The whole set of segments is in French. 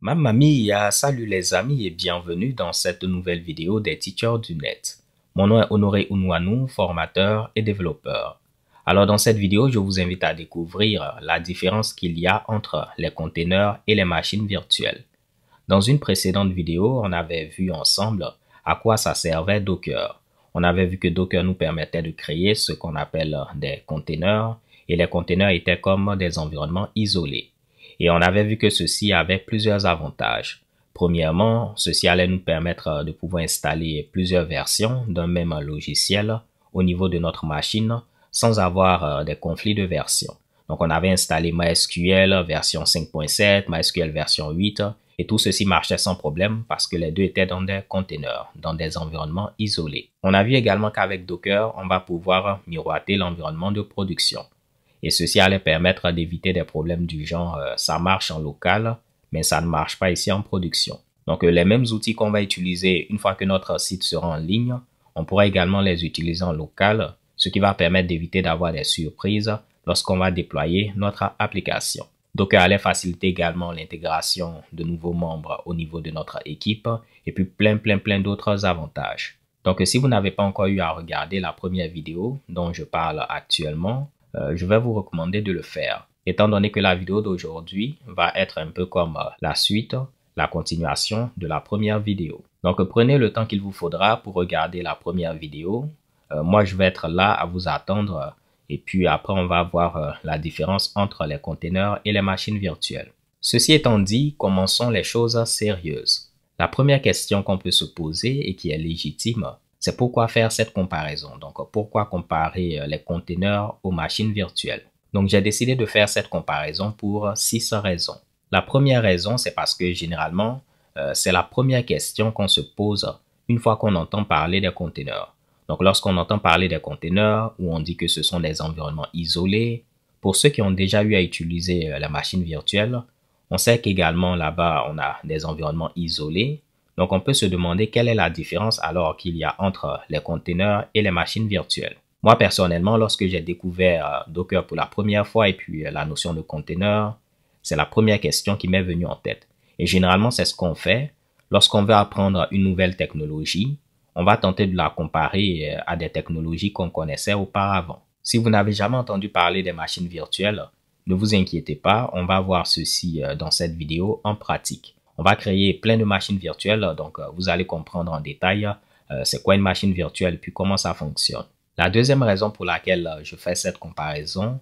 Mamma mia, salut les amis et bienvenue dans cette nouvelle vidéo des Teachers du Net. Mon nom est Honoré Unwanu, formateur et développeur. Alors dans cette vidéo, je vous invite à découvrir la différence qu'il y a entre les containers et les machines virtuelles. Dans une précédente vidéo, on avait vu ensemble à quoi ça servait Docker. On avait vu que Docker nous permettait de créer ce qu'on appelle des containers et les conteneurs étaient comme des environnements isolés. Et on avait vu que ceci avait plusieurs avantages. Premièrement, ceci allait nous permettre euh, de pouvoir installer plusieurs versions d'un même logiciel au niveau de notre machine sans avoir euh, des conflits de versions. Donc on avait installé MySQL version 5.7, MySQL version 8 et tout ceci marchait sans problème parce que les deux étaient dans des containers, dans des environnements isolés. On a vu également qu'avec Docker, on va pouvoir miroiter l'environnement de production. Et ceci allait permettre d'éviter des problèmes du genre euh, ça marche en local, mais ça ne marche pas ici en production. Donc euh, les mêmes outils qu'on va utiliser une fois que notre site sera en ligne, on pourra également les utiliser en local, ce qui va permettre d'éviter d'avoir des surprises lorsqu'on va déployer notre application. Donc euh, allait faciliter également l'intégration de nouveaux membres au niveau de notre équipe et puis plein, plein, plein d'autres avantages. Donc si vous n'avez pas encore eu à regarder la première vidéo dont je parle actuellement, euh, je vais vous recommander de le faire. Étant donné que la vidéo d'aujourd'hui va être un peu comme euh, la suite, la continuation de la première vidéo. Donc prenez le temps qu'il vous faudra pour regarder la première vidéo. Euh, moi, je vais être là à vous attendre et puis après, on va voir la différence entre les containers et les machines virtuelles. Ceci étant dit, commençons les choses sérieuses. La première question qu'on peut se poser et qui est légitime, c'est pourquoi faire cette comparaison. Donc, pourquoi comparer euh, les containers aux machines virtuelles Donc, j'ai décidé de faire cette comparaison pour euh, six raisons. La première raison, c'est parce que généralement, euh, c'est la première question qu'on se pose une fois qu'on entend parler des containers. Donc, lorsqu'on entend parler des containers où on dit que ce sont des environnements isolés, pour ceux qui ont déjà eu à utiliser la machine virtuelle, on sait qu'également là-bas, on a des environnements isolés donc on peut se demander quelle est la différence alors qu'il y a entre les containers et les machines virtuelles. Moi personnellement, lorsque j'ai découvert euh, Docker pour la première fois et puis euh, la notion de container, c'est la première question qui m'est venue en tête. Et généralement, c'est ce qu'on fait lorsqu'on veut apprendre une nouvelle technologie. On va tenter de la comparer euh, à des technologies qu'on connaissait auparavant. Si vous n'avez jamais entendu parler des machines virtuelles, ne vous inquiétez pas, on va voir ceci dans cette vidéo en pratique. On va créer plein de machines virtuelles, donc euh, vous allez comprendre en détail euh, c'est quoi une machine virtuelle puis comment ça fonctionne. La deuxième raison pour laquelle euh, je fais cette comparaison,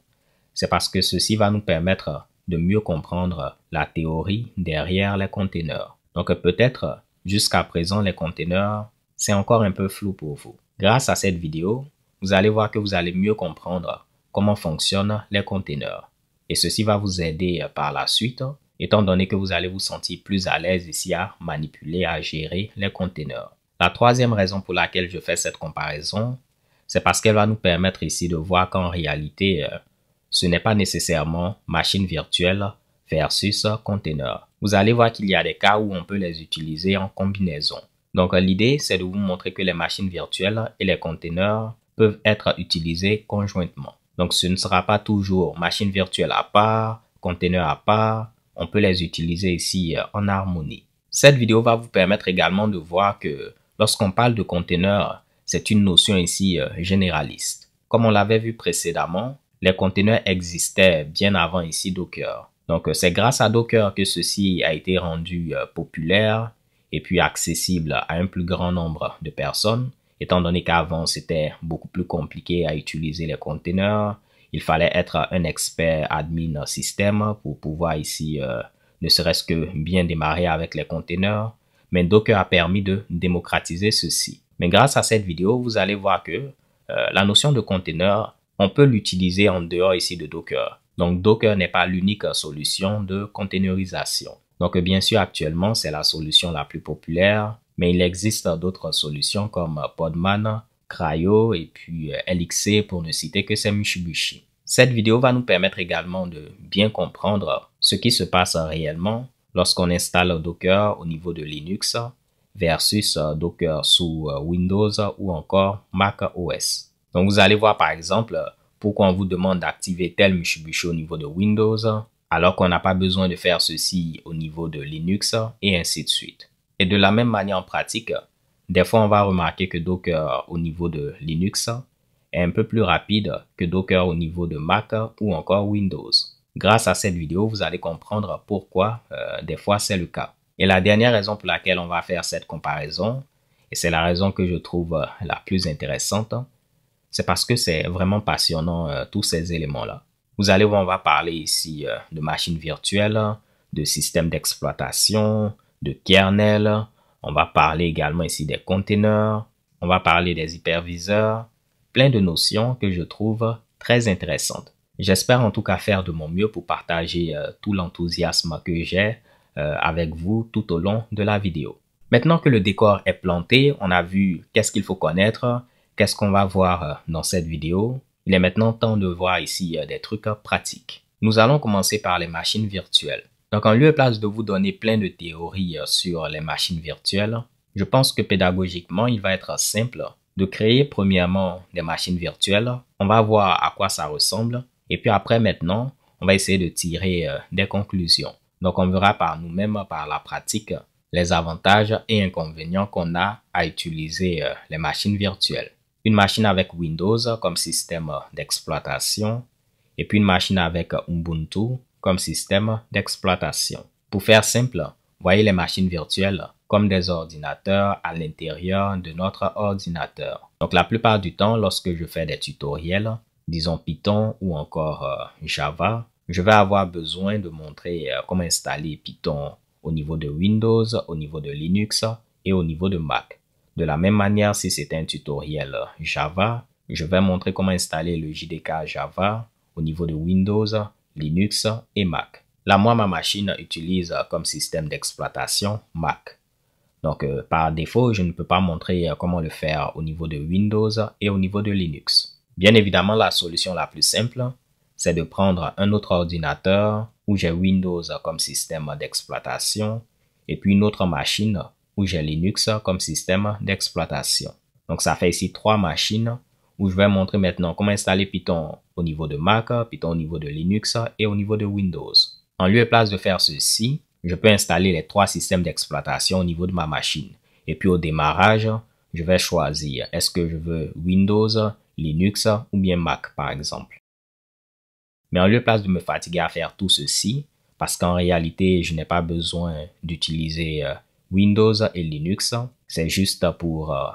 c'est parce que ceci va nous permettre de mieux comprendre la théorie derrière les containers. Donc peut-être jusqu'à présent les containers, c'est encore un peu flou pour vous. Grâce à cette vidéo, vous allez voir que vous allez mieux comprendre comment fonctionnent les containers. Et ceci va vous aider par la suite étant donné que vous allez vous sentir plus à l'aise ici à manipuler, à gérer les conteneurs. La troisième raison pour laquelle je fais cette comparaison, c'est parce qu'elle va nous permettre ici de voir qu'en réalité, euh, ce n'est pas nécessairement machine virtuelle versus conteneur. Vous allez voir qu'il y a des cas où on peut les utiliser en combinaison. Donc euh, l'idée, c'est de vous montrer que les machines virtuelles et les conteneurs peuvent être utilisés conjointement. Donc ce ne sera pas toujours machine virtuelle à part, conteneur à part, on peut les utiliser ici euh, en harmonie. Cette vidéo va vous permettre également de voir que lorsqu'on parle de conteneurs, c'est une notion ici euh, généraliste. Comme on l'avait vu précédemment, les conteneurs existaient bien avant ici Docker. Donc euh, c'est grâce à Docker que ceci a été rendu populaire et puis accessible à un plus grand nombre de personnes, étant donné qu'avant c'était beaucoup plus compliqué à utiliser les conteneurs, il fallait être un expert admin système pour pouvoir ici euh, ne serait-ce que bien démarrer avec les containers, mais Docker a permis de démocratiser ceci. Mais grâce à cette vidéo, vous allez voir que euh, la notion de container, on peut l'utiliser en dehors ici de Docker. Donc Docker n'est pas l'unique solution de containerisation. Donc bien sûr actuellement c'est la solution la plus populaire, mais il existe d'autres solutions comme Podman Cryo et puis euh, LXC pour ne citer que ces Mushibushi. Cette vidéo va nous permettre également de bien comprendre ce qui se passe réellement lorsqu'on installe Docker au niveau de Linux versus euh, Docker sous euh, Windows ou encore Mac OS. Donc vous allez voir par exemple pourquoi on vous demande d'activer tel Mushibushi au niveau de Windows alors qu'on n'a pas besoin de faire ceci au niveau de Linux et ainsi de suite. Et de la même manière en pratique, des fois, on va remarquer que Docker euh, au niveau de Linux est un peu plus rapide que Docker au niveau de Mac ou encore Windows. Grâce à cette vidéo, vous allez comprendre pourquoi euh, des fois c'est le cas. Et la dernière raison pour laquelle on va faire cette comparaison, et c'est la raison que je trouve euh, la plus intéressante, c'est parce que c'est vraiment passionnant tous ces éléments-là. Vous allez voir, on va parler ici de machines virtuelles, de systèmes d'exploitation, de kernel, on va parler également ici des containers, on va parler des hyperviseurs, plein de notions que je trouve très intéressantes. J'espère en tout cas faire de mon mieux pour partager euh, tout l'enthousiasme que j'ai euh, avec vous tout au long de la vidéo. Maintenant que le décor est planté, on a vu qu'est-ce qu'il faut connaître, qu'est-ce qu'on va voir euh, dans cette vidéo. Il est maintenant temps de voir ici des trucs pratiques. Nous allons commencer par les machines virtuelles. Donc, en lieu place de vous donner plein de théories euh, sur les machines virtuelles, je pense que pédagogiquement, il va être simple de créer premièrement des machines virtuelles. On va voir à quoi ça ressemble. Et puis après, maintenant, on va essayer de tirer euh, des conclusions. Donc, on verra par nous-mêmes, par la pratique, les avantages et inconvénients qu'on a à utiliser euh, les machines virtuelles. Une machine avec Windows comme système d'exploitation, et puis une machine avec Ubuntu comme système d'exploitation. Pour faire simple, voyez les machines virtuelles comme des ordinateurs à l'intérieur de notre ordinateur. Donc la plupart du temps, lorsque je fais des tutoriels, disons Python ou encore euh, Java, je vais avoir besoin de montrer euh, comment installer Python au niveau de Windows, au niveau de Linux et au niveau de Mac. De la même manière, si c'est un tutoriel euh, Java, je vais montrer comment installer le JDK Java au niveau de Windows Linux et Mac. Là, moi, ma machine utilise comme système d'exploitation Mac. Donc, euh, par défaut, je ne peux pas montrer euh, comment le faire au niveau de Windows et au niveau de Linux. Bien évidemment, la solution la plus simple, c'est de prendre un autre ordinateur où j'ai Windows comme système d'exploitation et puis une autre machine où j'ai Linux comme système d'exploitation. Donc ça fait ici trois machines où je vais montrer maintenant comment installer Python au niveau de Mac, puis au niveau de Linux et au niveau de Windows. En lieu place de faire ceci, je peux installer les trois systèmes d'exploitation au niveau de ma machine. Et puis au démarrage, je vais choisir est-ce que je veux Windows, Linux ou bien Mac par exemple. Mais en lieu place de me fatiguer à faire tout ceci, parce qu'en réalité, je n'ai pas besoin d'utiliser euh, Windows et Linux, c'est juste pour euh,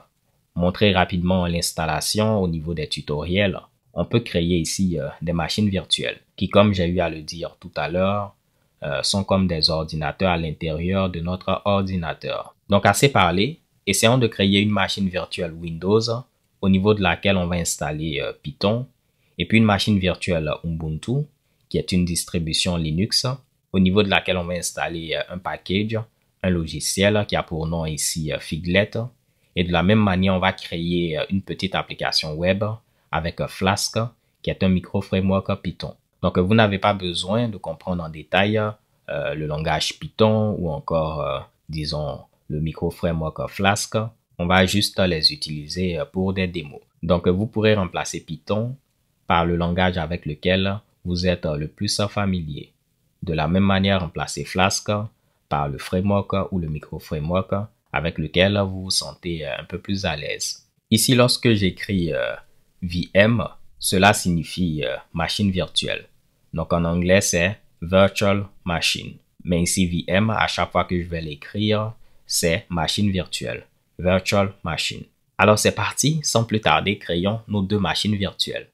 montrer rapidement l'installation au niveau des tutoriels on peut créer ici euh, des machines virtuelles qui, comme j'ai eu à le dire tout à l'heure, euh, sont comme des ordinateurs à l'intérieur de notre ordinateur. Donc assez parlé, essayons de créer une machine virtuelle Windows au niveau de laquelle on va installer euh, Python et puis une machine virtuelle Ubuntu qui est une distribution Linux au niveau de laquelle on va installer un package, un logiciel qui a pour nom ici Figlet et de la même manière on va créer une petite application web avec Flask, qui est un micro-framework Python. Donc, vous n'avez pas besoin de comprendre en détail euh, le langage Python ou encore, euh, disons, le micro-framework Flask. On va juste les utiliser euh, pour des démos. Donc, vous pourrez remplacer Python par le langage avec lequel vous êtes le plus familier. De la même manière, remplacer Flask par le framework ou le micro-framework avec lequel vous vous sentez un peu plus à l'aise. Ici, lorsque j'écris VM, cela signifie euh, machine virtuelle. Donc en anglais, c'est Virtual Machine. Mais ici, VM, à chaque fois que je vais l'écrire, c'est machine virtuelle. Virtual Machine. Alors c'est parti, sans plus tarder, créons nos deux machines virtuelles.